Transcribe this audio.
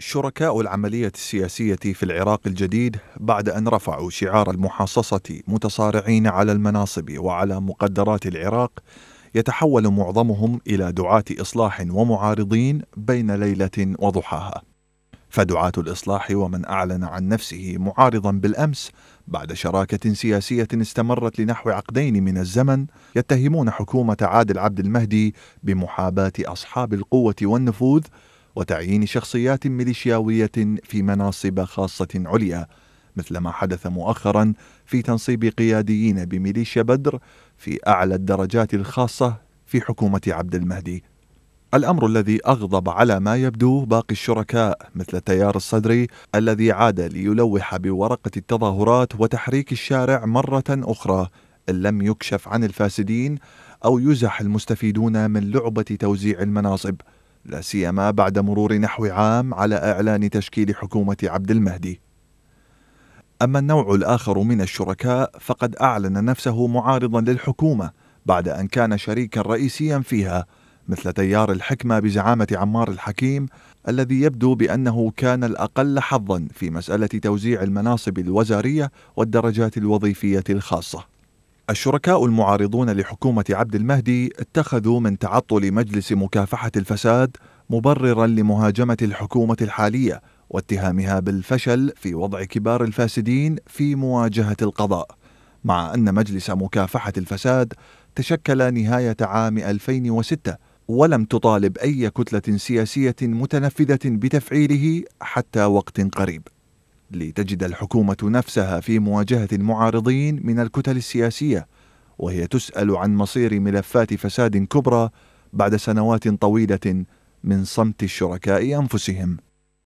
شركاء العملية السياسية في العراق الجديد بعد أن رفعوا شعار المحاصصة متصارعين على المناصب وعلى مقدرات العراق يتحول معظمهم إلى دعاة إصلاح ومعارضين بين ليلة وضحاها. فدعاة الإصلاح ومن أعلن عن نفسه معارضا بالأمس بعد شراكة سياسية استمرت لنحو عقدين من الزمن يتهمون حكومة عادل عبد المهدي بمحاباة أصحاب القوة والنفوذ وتعيين شخصيات ميليشياوية في مناصب خاصة عليا مثل ما حدث مؤخرا في تنصيب قياديين بميليشيا بدر في أعلى الدرجات الخاصة في حكومة عبد المهدي الأمر الذي أغضب على ما يبدو باقي الشركاء مثل تيار الصدري الذي عاد ليلوح بورقة التظاهرات وتحريك الشارع مرة أخرى إن لم يكشف عن الفاسدين أو يزح المستفيدون من لعبة توزيع المناصب لا سيما بعد مرور نحو عام على إعلان تشكيل حكومة عبد المهدي. أما النوع الآخر من الشركاء فقد أعلن نفسه معارضا للحكومة بعد أن كان شريكا رئيسيا فيها مثل تيار الحكمة بزعامة عمار الحكيم الذي يبدو بأنه كان الأقل حظا في مسألة توزيع المناصب الوزارية والدرجات الوظيفية الخاصة. الشركاء المعارضون لحكومة عبد المهدي اتخذوا من تعطل مجلس مكافحة الفساد مبررا لمهاجمة الحكومة الحالية واتهامها بالفشل في وضع كبار الفاسدين في مواجهة القضاء، مع أن مجلس مكافحة الفساد تشكل نهاية عام 2006 ولم تطالب أي كتلة سياسية متنفذة بتفعيله حتى وقت قريب. لتجد الحكومة نفسها في مواجهة المعارضين من الكتل السياسية وهي تسأل عن مصير ملفات فساد كبرى بعد سنوات طويلة من صمت الشركاء أنفسهم